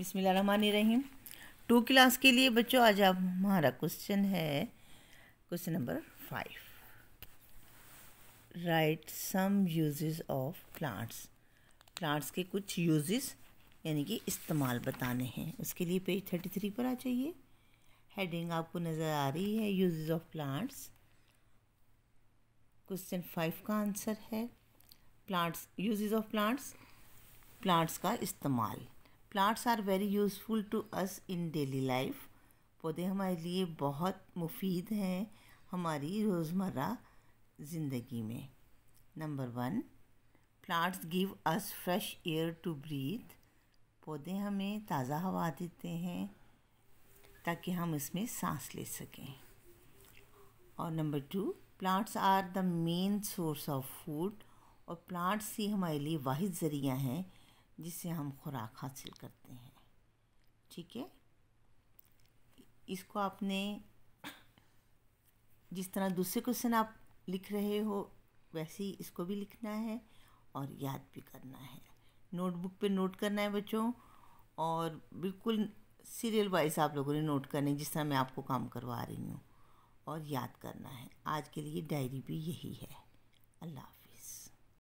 बिसमीम to class के लिए बच्चों आज आप हमारा क्वेश्चन है question number five write some uses of plants plants के कुछ यूजेस यानी कि इस्तेमाल बताने हैं उसके लिए पेज थर्टी थ्री पर आ जाइए हेडिंग आपको नज़र आ रही है uses of plants question five का आंसर है plants uses of plants plants का इस्तेमाल plants are very useful to us in daily life पौधे हमारे लिए बहुत मुफीद हैं हमारी रोज़मर्रा ज़िंदगी में number one plants give us fresh air to breathe पौधे हमें ताज़ा हवा देते हैं ताकि हम इसमें सांस ले सकें और number two plants are the main source of food और प्लांट्स ही हमारे लिए वाहिद ज़रिया हैं जिससे हम खुराक हासिल करते हैं ठीक है इसको आपने जिस तरह दूसरे क्वेश्चन आप लिख रहे हो वैसे ही इसको भी लिखना है और याद भी करना है नोटबुक पे नोट करना है बच्चों और बिल्कुल सीरियल वाइज आप लोगों ने नोट करने जिस तरह मैं आपको काम करवा रही हूँ और याद करना है आज के लिए डायरी भी यही है अल्लाह